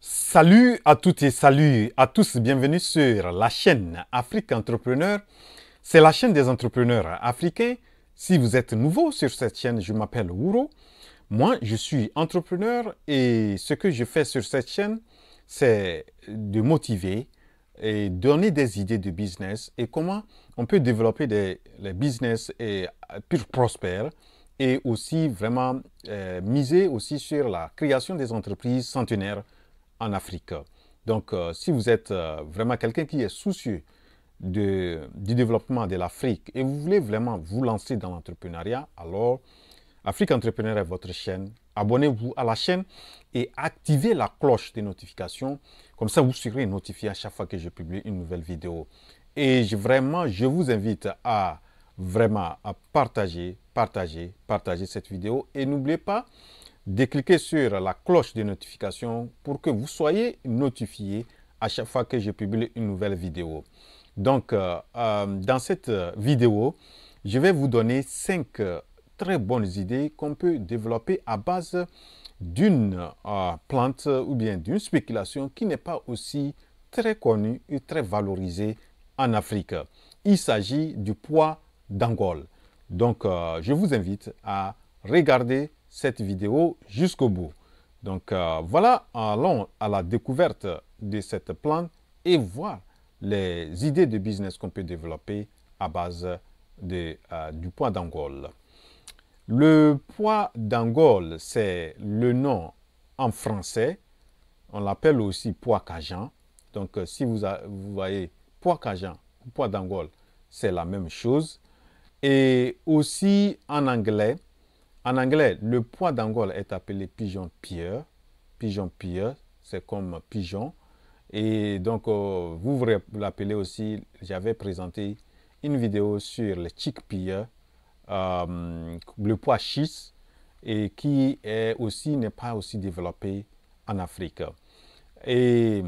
Salut à toutes et salut à tous, bienvenue sur la chaîne Afrique Entrepreneur. C'est la chaîne des entrepreneurs africains. Si vous êtes nouveau sur cette chaîne, je m'appelle Ouro. Moi, je suis entrepreneur et ce que je fais sur cette chaîne, c'est de motiver et donner des idées de business et comment on peut développer des, les business et prospères et aussi vraiment euh, miser aussi sur la création des entreprises centenaires en Afrique. Donc, euh, si vous êtes euh, vraiment quelqu'un qui est soucieux de, du développement de l'Afrique et vous voulez vraiment vous lancer dans l'entrepreneuriat, alors Afrique Entrepreneur est votre chaîne. Abonnez-vous à la chaîne et activez la cloche des notifications. Comme ça, vous serez notifié à chaque fois que je publie une nouvelle vidéo. Et je, vraiment, je vous invite à vraiment à partager, partager, partager cette vidéo. Et n'oubliez pas de cliquer sur la cloche de notification pour que vous soyez notifié à chaque fois que je publie une nouvelle vidéo. Donc, euh, euh, dans cette euh, vidéo, je vais vous donner cinq très bonnes idées qu'on peut développer à base d'une plante ou bien d'une spéculation qui n'est pas aussi très connue et très valorisée en Afrique. Il s'agit du poids d'angole Donc, je vous invite à regarder cette vidéo jusqu'au bout. Donc euh, voilà, allons à la découverte de cette plante et voir les idées de business qu'on peut développer à base euh, du poids d'Angole. Le poids d'Angole, c'est le nom en français. On l'appelle aussi poids cajan. Donc euh, si vous, voyez poids cajan, ou poids d'Angole, c'est la même chose. Et aussi en anglais, en anglais, le poids d'Angole est appelé pigeon pierre. Pigeon pierre, c'est comme pigeon. Et donc, euh, vous vous l'appelez aussi, j'avais présenté une vidéo sur le chick euh, le poids-chisse, et qui est aussi n'est pas aussi développé en Afrique. Et,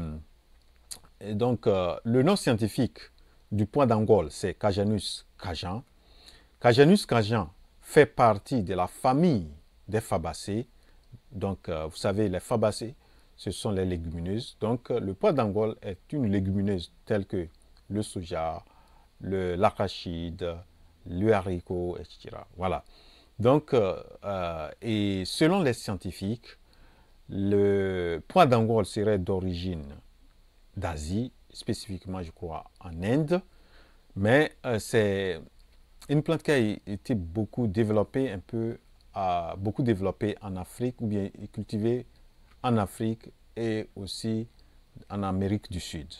donc, euh, le nom scientifique du poids d'Angole, c'est Cajanus cajan. Cajanus cajan fait partie de la famille des fabacées. Donc, euh, vous savez, les fabacées, ce sont les légumineuses. Donc, euh, le pois d'angole est une légumineuse telle que le soja, l'arachide, le, le haricot, etc. Voilà. Donc, euh, et selon les scientifiques, le pois d'angole serait d'origine d'Asie, spécifiquement, je crois, en Inde. Mais c'est une plante qui a été beaucoup développée, un peu, beaucoup développée en Afrique ou bien cultivée en Afrique et aussi en Amérique du Sud.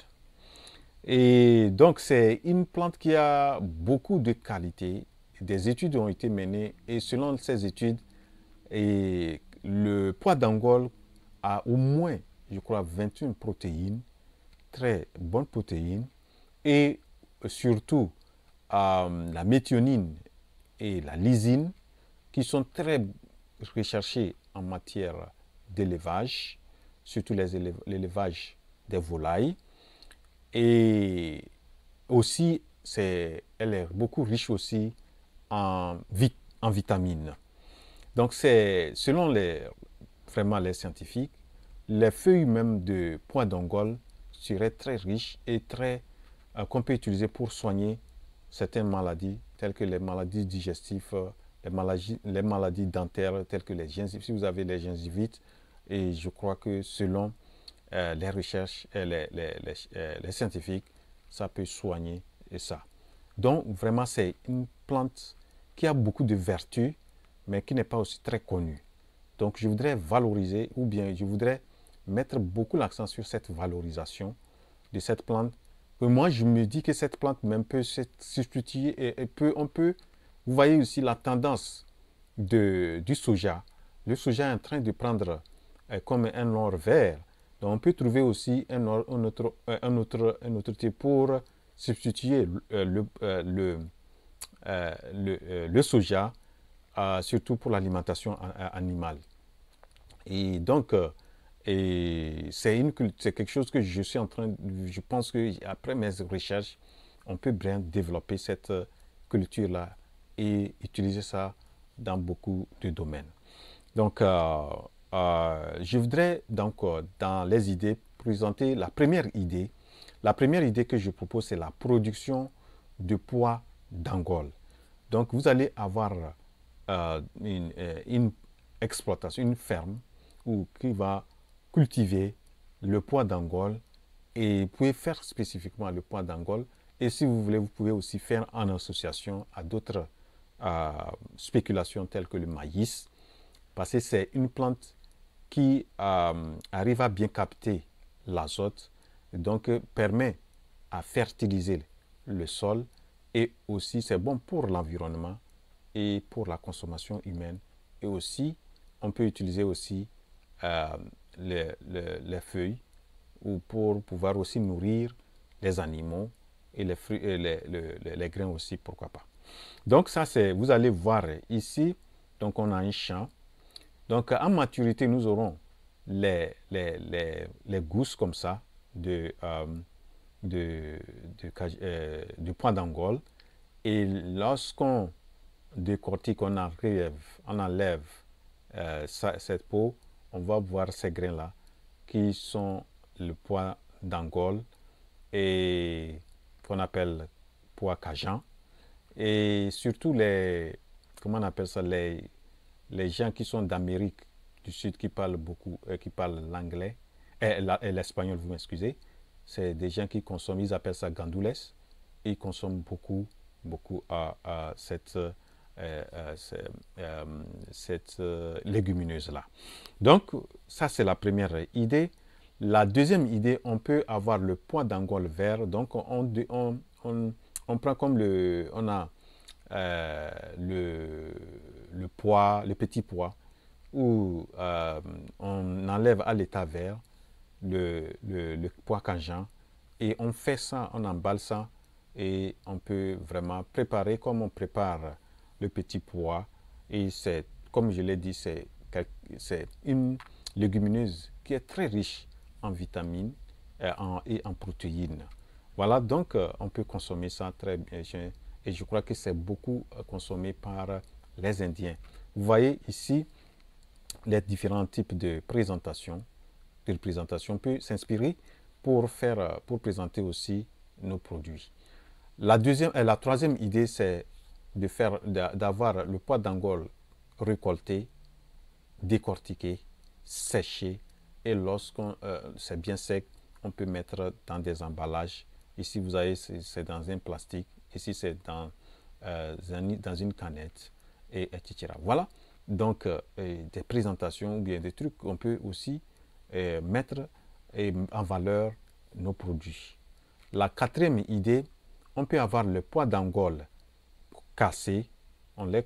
Et donc, c'est une plante qui a beaucoup de qualités. Des études ont été menées et selon ces études, le poids d'Angole a au moins, je crois, 21 protéines, très bonnes protéines, et surtout euh, la méthionine et la lysine, qui sont très recherchées en matière d'élevage, surtout l'élevage des volailles. Et aussi, c'est elle est beaucoup riche aussi en, en vitamines. Donc, c'est selon les, vraiment les scientifiques, les feuilles même de point d'Angole seraient très riches et très euh, qu'on peut utiliser pour soigner certaines maladies, telles que les maladies digestives, euh, les maladies, les maladies dentaires, telles que les gencives, Si vous avez les gencivites, et je crois que selon euh, les recherches et euh, les, scientifiques, ça peut soigner et ça. Donc, vraiment, c'est une plante qui a beaucoup de vertus, mais qui n'est pas aussi très connue. Donc, je voudrais valoriser, ou bien je voudrais mettre beaucoup l'accent sur cette valorisation de cette plante moi, je me dis que cette plante même peut se substituer et, peut, on peut, vous voyez aussi la tendance de, du soja. Le soja est en train de prendre euh, comme un or vert. Donc, on peut trouver aussi un, euh, autre, un, autre, type pour substituer le, euh, le, le, soja, surtout pour l'alimentation animale. Et donc, et c'est quelque chose que je suis en train, je pense que après mes recherches, on peut bien développer cette euh, culture là et utiliser ça dans beaucoup de domaines. Donc, euh, euh, je voudrais donc dans les idées présenter la première idée. La première idée que je propose, c'est la production de poids d'Angole. Donc, vous allez avoir une, une exploitation, une ferme ou qui va cultiver le pois d'Angole et vous pouvez faire spécifiquement le pois d'Angole. Et si vous voulez, vous pouvez aussi faire en association à d'autres euh, spéculations telles que le maïs, parce que c'est une plante qui euh, arrive à bien capter l'azote, donc euh, permet à fertiliser le sol et aussi c'est bon pour l'environnement et pour la consommation humaine. Et aussi, on peut utiliser aussi les, les, feuilles ou pour pouvoir aussi nourrir les animaux et les, fruits, et les grains aussi, pourquoi pas. Donc ça, c'est, vous allez voir ici, donc on a un champ. Donc en maturité, nous aurons les, les gousses comme ça de, euh, de, euh, du point d'Angole. Et lorsqu'on décortique, on enlève, on enlève euh, cette peau, on va voir ces grains-là qui sont le poids d'Angole et qu'on appelle poids Cajun. Et surtout les, comment on appelle ça, les, les gens qui sont d'Amérique du Sud qui parlent beaucoup, euh, qui parlent l'anglais eh, et l'espagnol, vous m'excusez. C'est des gens qui consomment, ils appellent ça gandules Ils consomment beaucoup, beaucoup à, à cette euh, euh, euh, euh, cette légumineuse-là. Donc, ça, c'est la première idée. La deuxième idée, on peut avoir le poids d'Angole vert. Donc, on, on, prend comme le... On a le, le, poids, le petit poids, où on enlève à l'état vert le, le, poids cangent et on fait ça, on emballe ça et on peut vraiment préparer comme on prépare le petit pois. Et c'est, comme je l'ai dit, c'est, c'est une légumineuse qui est très riche en vitamines et en, protéines. Voilà, donc euh, on peut consommer ça très bien. Et je crois que c'est beaucoup euh, consommé par euh, les Indiens. Vous voyez ici les différents types de présentations. De présentation peut s'inspirer pour faire, pour présenter aussi nos produits. La deuxième, et la troisième idée, c'est de faire, d'avoir le poids d'Angole récolté, décortiqué, séché, et lorsqu'on euh, c'est bien sec, on peut mettre dans des emballages. Ici, vous avez, c'est dans un plastique. Ici, c'est dans, euh, dans une canette, et etc. Voilà. Donc, euh, des présentations ou bien des trucs qu'on peut aussi mettre en valeur nos produits. La quatrième idée, on peut avoir le poids d'Angole on les,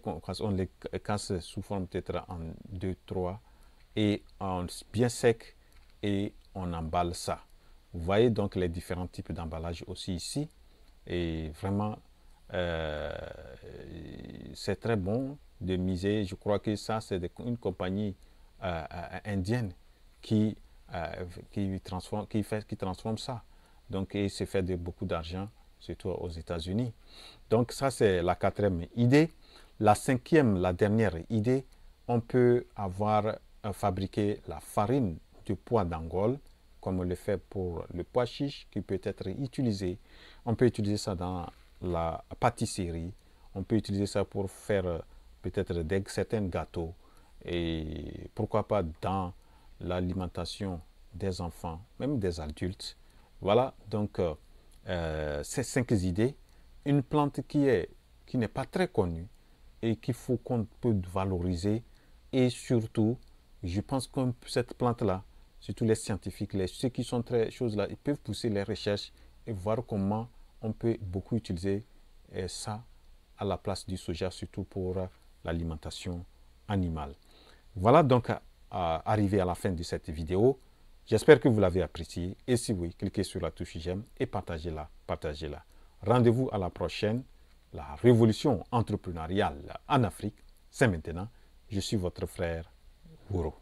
casse, on sous forme peut-être en deux, trois, et en bien sec, et on emballe ça. Vous voyez donc les différents types d'emballage aussi ici. Et vraiment, euh, c'est très bon de miser. Je crois que ça, c'est une compagnie euh, euh, indienne qui, transforme, qui, fait, qui transforme ça. Donc, il se fait de beaucoup d'argent surtout aux États-Unis. Donc ça, c'est la quatrième idée. La cinquième, la dernière idée, on peut avoir euh, fabriqué la farine du pois d'Angole, comme on le fait pour le pois chiche, qui peut être utilisé. On peut utiliser ça dans la pâtisserie, on peut utiliser ça pour faire euh, peut-être certains gâteaux, et pourquoi pas dans l'alimentation des enfants, même des adultes. Voilà, donc euh, euh, ces cinq idées, une plante qui est qui n'est pas très connue et qu'il faut qu'on peut valoriser et surtout, je pense que cette plante-là, surtout les scientifiques, les, ceux qui sont très choses là, ils peuvent pousser les recherches et voir comment on peut beaucoup utiliser euh, ça à la place du soja, surtout pour euh, l'alimentation animale. Voilà donc arrivé à la fin de cette vidéo. J'espère que vous l'avez apprécié et si oui, cliquez sur la touche j'aime et partagez-la, partagez-la. Rendez-vous à la prochaine. La révolution entrepreneuriale en Afrique, c'est maintenant. Je suis votre frère Wuro.